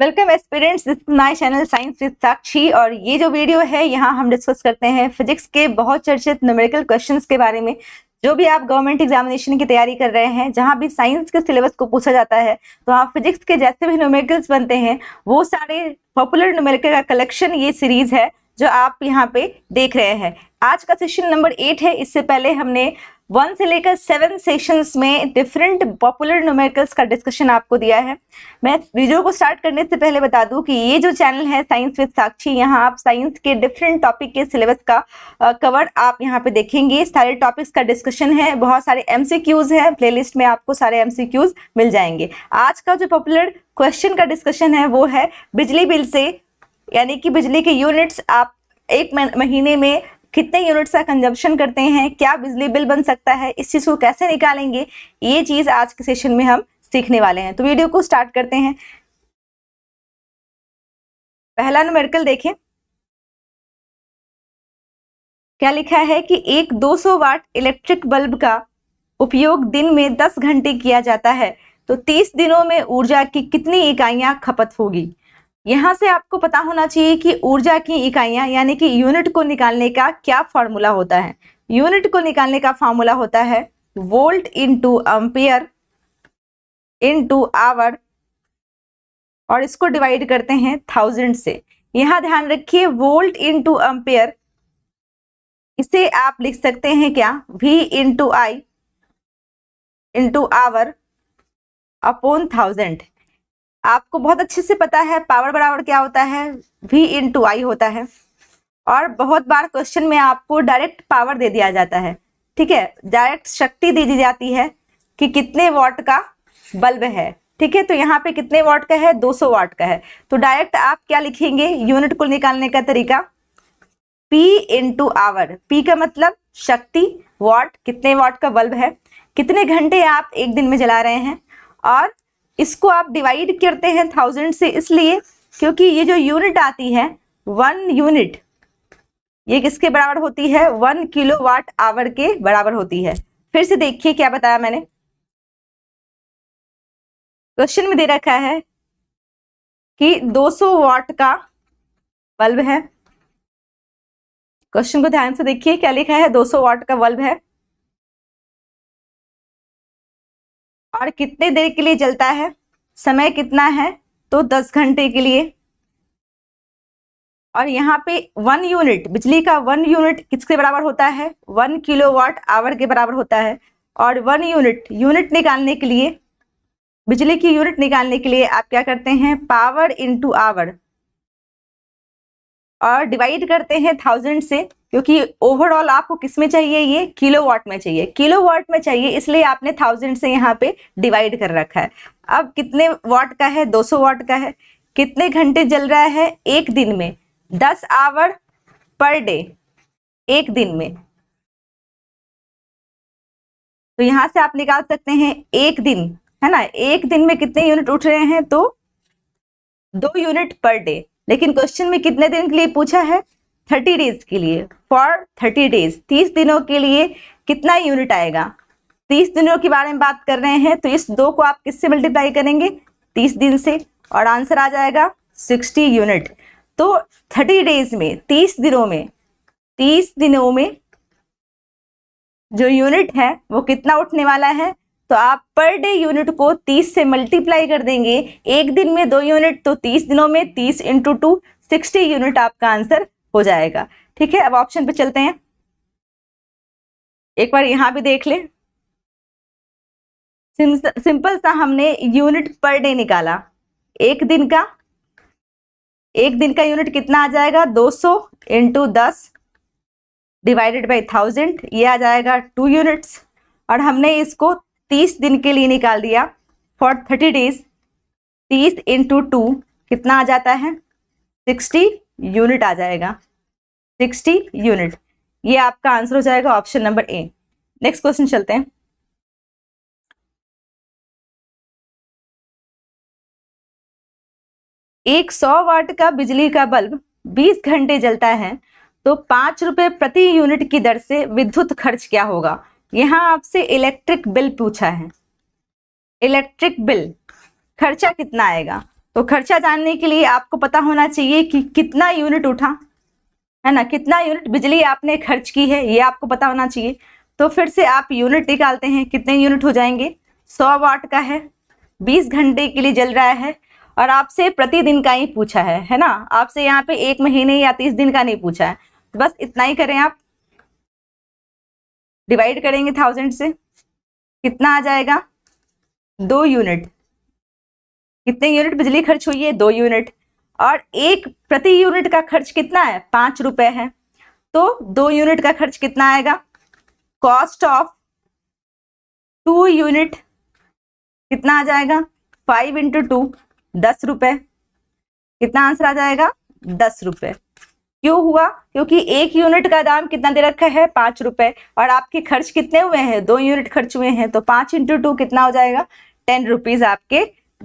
welcome aspirants my channel science with Sakshi और ये जो वीडियो है यहाँ हम डिस्कस करते हैं फिजिक्स के बहुत चर्चित न्यूमेरिकल क्वेश्चंस के बारे में जो भी आप गवर्नमेंट एग्जामिनेशन की तैयारी कर रहे हैं जहाँ भी साइंस के सिलेबस को पूछा जाता है तो आप फिजिक्स के जैसे भी न्यूमेरिकल्स बनते हैं वो सारे पॉपुलर न्यूमेरिकल का कलेक्शन ये सीरीज है जो आप यहाँ पे देख रहे हैं आज का सेशन नंबर एट है इससे पहले हमने वन से लेकर सेवन सेशंस में डिफरेंट पॉपुलर न्यूमेरिकल्स का डिस्कशन आपको दिया है मैं वीडियो को स्टार्ट करने से पहले बता दूं कि ये जो चैनल है साइंस विद साक्षी यहाँ आप साइंस के डिफरेंट टॉपिक के सिलेबस का कवर कवर आप यहाँ पे देखेंगे सारे टॉपिक्स का डिस्कशन है बहुत सारे एम हैं लिस्ट में आपको सारे एम मिल जाएंगे आज का जो पॉपुलर क्वेश्चन का डिस्कशन है वो है बिजली बिल से यानी कि बिजली के यूनिट्स आप एक महीने में कितने यूनिट्स का कंजप्शन करते हैं क्या बिजली बिल बन सकता है इस चीज़ को कैसे निकालेंगे ये चीज़ आज के सेशन में हम सीखने वाले हैं तो वीडियो को स्टार्ट करते हैं पहला नोमेरिकल देखें क्या लिखा है कि एक 200 वाट इलेक्ट्रिक बल्ब का उपयोग दिन में 10 घंटे किया जाता है तो 30 दिनों में ऊर्जा की कितनी इकाइयां खपत होगी यहाँ से आपको पता होना चाहिए कि ऊर्जा की इकाइयाँ यानी कि यूनिट को निकालने का क्या फार्मूला होता है यूनिट को निकालने का फॉर्मूला होता है volt into ampere into hour और इसको डिवाइड करते हैं थाउजेंड से यहाँ ध्यान रखिए वोल्ट इंटू अम्पेयर इसे आप लिख सकते हैं क्या V into I into hour upon thousand आपको बहुत अच्छे से पता है पावर बराबर क्या होता है वी इन टू आई होता है और बहुत बार क्वेश्चन में आपको डायरेक्ट पावर दे दिया जाता है ठीक है डायरेक्ट शक्ति दे दी जाती है कि कितने वॉट का बल्ब है ठीक है तो यहाँ पे कितने वाट का है 200 वाट का है तो डायरेक्ट आप क्या लिखेंगे यूनिट को निकालने का तरीका पी इंटू आवर पी का मतलब शक्ति वाट कितने वाट का बल्ब है कितने घंटे आप एक दिन में जला रहे हैं और इसको आप डिवाइड करते हैं थाउजेंड से इसलिए क्योंकि ये जो यूनिट आती है वन यूनिट ये किसके बराबर होती है वन किलो वाट आवर के बराबर होती है फिर से देखिए क्या बताया मैंने क्वेश्चन में दे रखा है कि 200 वाट का बल्ब है क्वेश्चन को ध्यान से देखिए क्या लिखा है 200 वाट का बल्ब है और कितने देर के लिए जलता है समय कितना है तो दस घंटे के लिए और यहाँ पे वन यूनिट बिजली का वन यूनिट किसके बराबर होता है वन किलो वाट आवर के बराबर होता है और वन यूनिट यूनिट निकालने के लिए बिजली की यूनिट निकालने के लिए आप क्या करते हैं पावर इंटू आवर और डिवाइड करते हैं थाउजेंड से क्योंकि ओवरऑल आपको किस में चाहिए ये किलोवाट में चाहिए किलोवाट में चाहिए इसलिए आपने थाउजेंड से यहाँ पे डिवाइड कर रखा है अब कितने वाट का है 200 वाट का है कितने घंटे जल रहा है एक दिन में 10 आवर पर डे एक दिन में तो यहां से आप निकाल सकते हैं एक दिन है ना एक दिन में कितने यूनिट उठ रहे हैं तो दो यूनिट पर डे लेकिन क्वेश्चन में कितने दिन के लिए पूछा है थर्टी डेज के लिए फॉर थर्टी डेज तीस दिनों के लिए कितना यूनिट आएगा तीस दिनों के बारे में बात कर रहे हैं तो इस दो को आप किससे मल्टीप्लाई करेंगे तीस दिन से और आंसर आ जाएगा सिक्सटी यूनिट तो थर्टी डेज में तीस दिनों में तीस दिनों में जो यूनिट है वो कितना उठने वाला है तो आप पर डे यूनिट को 30 से मल्टीप्लाई कर देंगे एक दिन में दो यूनिट तो 30 दिनों में 30 इंटू टू सिक्सटी यूनिट आपका आंसर हो जाएगा ठीक है अब ऑप्शन पे चलते हैं एक बार यहां भी देख ले सिंपल सा हमने यूनिट पर डे निकाला एक दिन का एक दिन का यूनिट कितना आ जाएगा 200 सौ इंटू दस डिवाइडेड बाई थाउजेंड ये आ जाएगा टू यूनिट्स और हमने इसको तीस दिन के लिए निकाल दिया फॉर थर्टी डेज तीस इंटू टू कितना आ जाता है सिक्सटी यूनिट आ जाएगा सिक्सटी यूनिट ये आपका आंसर हो जाएगा option number A next question चलते हैं एक सौ वाट का बिजली का बल्ब बीस घंटे जलता है तो पांच रुपए प्रति यूनिट की दर से विद्युत खर्च क्या होगा यहाँ आपसे इलेक्ट्रिक बिल पूछा है इलेक्ट्रिक बिल खर्चा कितना आएगा तो खर्चा जानने के लिए आपको पता होना चाहिए कि कितना यूनिट उठा है ना कितना यूनिट बिजली आपने खर्च की है ये आपको पता होना चाहिए तो फिर से आप यूनिट निकालते हैं कितने यूनिट हो जाएंगे सौ वाट का है बीस घंटे के लिए जल रहा है और आपसे प्रतिदिन का ही पूछा है है ना आपसे यहाँ पे एक महीने या तीस दिन का नहीं पूछा है तो बस इतना ही करें आप डिवाइड करेंगे थाउजेंड से कितना आ जाएगा दो यूनिट कितने यूनिट बिजली खर्च हुई है दो यूनिट और एक प्रति यूनिट का खर्च कितना है पांच रुपए है तो दो यूनिट का खर्च कितना आएगा कॉस्ट ऑफ टू यूनिट कितना आ जाएगा फाइव इंटू टू दस रुपए कितना आंसर आ जाएगा दस रुपए क्यों हुआ क्योंकि एक यूनिट का दाम कितना दे रखा है पांच रुपए और आपके खर्च कितने हुए हैं दो यूनिट खर्च हुए हैं तो पांच इंटू टू कितना हो जाएगा टेन रुपीज़ आपके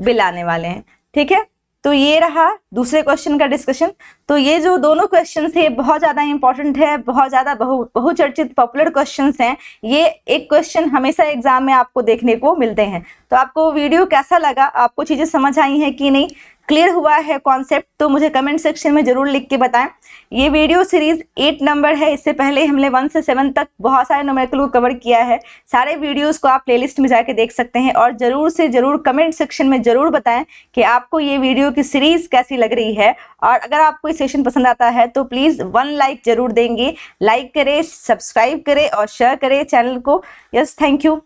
बिल आने वाले हैं ठीक है तो ये रहा दूसरे क्वेश्चन का डिस्कशन तो ये जो दोनों क्वेश्चन थे बहुत ज़्यादा इंपॉर्टेंट है बहुत ज़्यादा बहु बहुचर्चित पॉपुलर क्वेश्चन हैं ये एक क्वेश्चन हमेशा एग्जाम में आपको देखने को मिलते हैं तो आपको वीडियो कैसा लगा आपको चीज़ें समझ आई हैं कि नहीं क्लियर हुआ है कॉन्सेप्ट तो मुझे कमेंट सेक्शन में ज़रूर लिख के बताएं ये वीडियो सीरीज एट नंबर है इससे पहले हमने वन से सेवन तक बहुत सारे नंबर को कवर किया है सारे वीडियोस को आप प्लेलिस्ट में जाके देख सकते हैं और ज़रूर से ज़रूर कमेंट सेक्शन में ज़रूर बताएं कि आपको ये वीडियो की सीरीज़ कैसी लग रही है और अगर आपको ये सेशन पसंद आता है तो प्लीज़ वन लाइक ज़रूर देंगे लाइक करे सब्सक्राइब करें और शेयर करें चैनल को यस थैंक यू